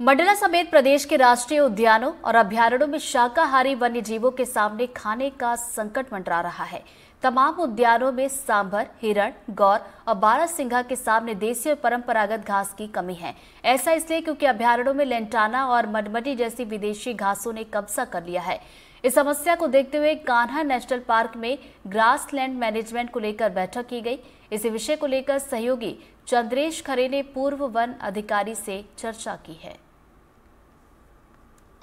मंडला समेत प्रदेश के राष्ट्रीय उद्यानों और अभ्यारण्यों में शाकाहारी वन्य जीवों के सामने खाने का संकट मंडरा रहा है तमाम उद्यानों में सांभर हिरण गौर और बारह सिंघा के सामने देसी और परंपरागत घास की कमी है ऐसा इसलिए क्योंकि अभ्यारण्यों में लेंटाना और मडमटी जैसी विदेशी घासों ने कब्जा कर लिया है इस समस्या को देखते हुए कान्हा नेशनल पार्क में ग्रास लैंड मैनेजमेंट को लेकर बैठक की गई इस विषय को लेकर सहयोगी चंद्रेश खरे ने पूर्व वन अधिकारी से चर्चा की है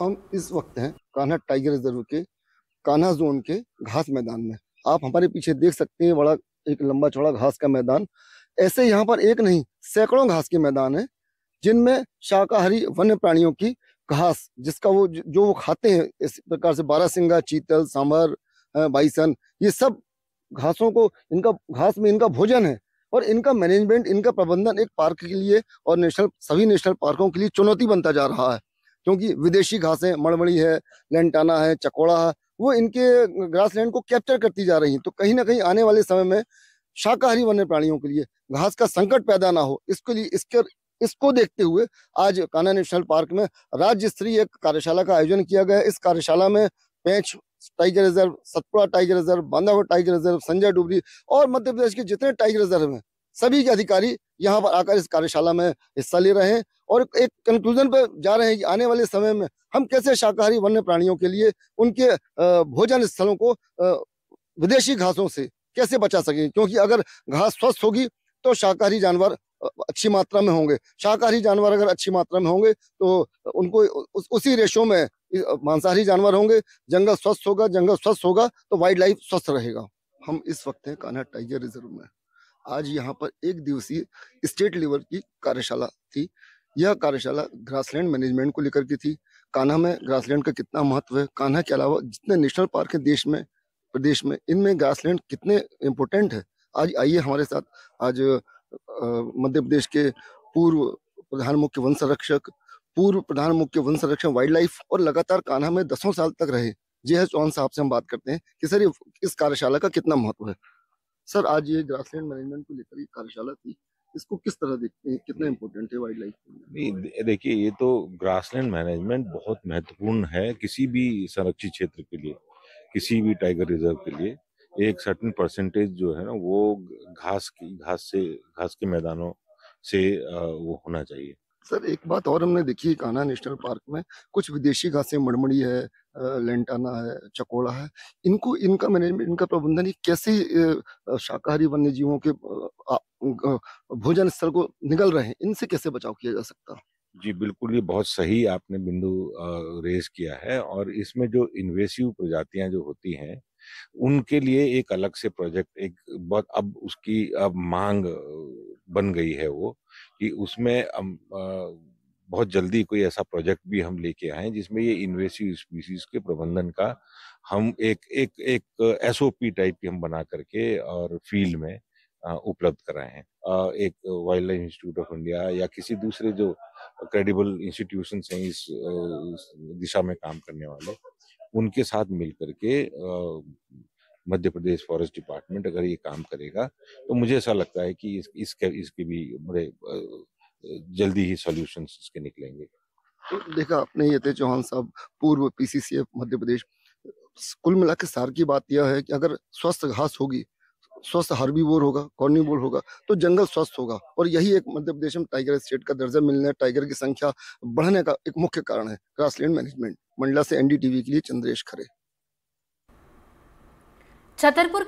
हम इस वक्त हैं कान्हा टाइगर रिजर्व के कान्हा जोन के घास मैदान में आप हमारे पीछे देख सकते हैं बड़ा एक लंबा चौड़ा घास का मैदान ऐसे यहाँ पर एक नहीं सैकड़ों घास के मैदान है जिनमें शाकाहारी वन्य प्राणियों की घास जिसका वो जो वो खाते हैं इस प्रकार से बारा सिंगा चीतल सांभर बाइसन ये सब घासों को इनका घास में इनका भोजन है और इनका मैनेजमेंट इनका प्रबंधन एक पार्क के लिए और नेशनल सभी नेशनल पार्कों के लिए चुनौती बनता जा रहा है क्योंकि विदेशी घासें मड़मड़ी है लेंटाना है चकोड़ा है वो इनके ग्रास लैंड को कैप्चर करती जा रही हैं तो कहीं ना कहीं आने वाले समय में शाकाहारी वन्य प्राणियों के लिए घास का संकट पैदा ना हो इसके लिए इसके इसको देखते हुए आज कान्हा नेशनल पार्क में राज्य स्तरीय एक कार्यशाला का आयोजन किया गया इस कार्यशाला में Pench tiger reserve Satpura tiger reserve Bandhavgarh tiger reserve Sanjay Dubri और मध्य प्रदेश के जितने टाइगर रिजर्व हैं सभी के अधिकारी यहाँ पर आकर इस कार्यशाला में हिस्सा ले रहे हैं और एक कंक्लूजन पर जा रहे हैं कि आने वाले समय में हम कैसे शाकाहारी वन्य प्राणियों के लिए उनके भोजन स्थलों को विदेशी घासों से कैसे बचा सकें क्योंकि अगर घास स्वस्थ होगी तो शाकाहारी जानवर अच्छी मात्रा में होंगे शाकाहारी जानवर अगर अच्छी मात्रा में होंगे तो उनको उस, उसी रेशो में मांसाहारी जानवर होंगे जंगल स्वस्थ होगा जंगल स्वस्थ होगा तो वाइल्ड लाइफ स्वस्थ रहेगा हम इस वक्त हैं कान्हा टाइगर रिजर्व में आज यहाँ पर एक दिवसीय स्टेट लेवल की कार्यशाला थी यह कार्यशाला ग्रासलैंड मैनेजमेंट को लेकर की थी कान्हा में ग्रासलैंड का कितना महत्व है कान्हा के अलावा जितने नेशनल पार्क हैं देश में प्रदेश में इनमें ग्रासलैंड कितने इम्पोर्टेंट है आज आइए हमारे साथ आज मध्य प्रदेश के पूर्व प्रधान मुख्य वन संरक्षक पूर्व प्रधान मुख्य वन संरक्षण वाइल्ड लाइफ और लगातार कान्हा में दसों साल तक रहे जे एस हाँ, चौहान साहब से हम बात करते हैं कि सर इस कार्यशाला का कितना महत्व है सर आज ये ग्रासलैंड मैनेजमेंट को लेकर कार्यशाला थी इसको किस तरह देखते हैं कितना इम्पोर्टेंट है वाइल्ड लाइफ नहीं देखिए ये तो ग्रासलैंड मैनेजमेंट बहुत महत्वपूर्ण है किसी भी संरक्षित क्षेत्र के लिए किसी भी टाइगर रिजर्व के लिए एक सर्टन परसेंटेज जो है ना वो घास की घास से घास के मैदानों से वो होना चाहिए सर एक बात और हमने देखी कान्हा नेशनल पार्क में कुछ विदेशी घासें मड़मड़ी है लेंटाना है चकोड़ा है इनको इनका मैनेजमेंट इनका प्रबंधन ये कैसे शाकाहारी वन्य जीवों के भोजन स्थल को निगल रहे हैं इनसे कैसे बचाव किया जा सकता है जी बिल्कुल ये बहुत सही आपने बिंदु रेज किया है और इसमें जो इन्वेसिव प्रजातियां जो होती हैं उनके लिए एक अलग से प्रोजेक्ट एक बहुत अब उसकी अब मांग बन गई है वो कि उसमें बहुत जल्दी कोई ऐसा प्रोजेक्ट भी हम लेके आए जिसमें ये इन्वेसिव स्पीसीज के प्रबंधन का हम एक एक एक एसओपी टाइप की हम बना करके और फील्ड में उपलब्ध कराए हैं एक wildlife institute of India या किसी दूसरे जो क्रेडिबल इंस्टीट्यूशन हैं इस दिशा में काम करने वाले उनके साथ मिल के मध्य प्रदेश फॉरेस्ट डिपार्टमेंट अगर ये काम करेगा तो मुझे ऐसा लगता है कि इस, इसके इसके भी बड़े जल्दी ही सोल्यूशन इसके निकलेंगे तो देखा आपने यते चौहान साहब पूर्व पीसीसीएफ मध्य प्रदेश कुल मिला के सार की बात यह है कि अगर स्वस्थ घास होगी स्वस्थ हार्बीवोर होगा कॉर्निवोर होगा तो जंगल स्वस्थ होगा और यही एक मध्य प्रदेश में टाइगर स्टेट का दर्जा मिलने टाइगर की संख्या बढ़ने का एक मुख्य कारण है ग्रासलैंड मैनेजमेंट मंडला से एनडीटीवी के लिए चंद्रेश खरे छतरपुर के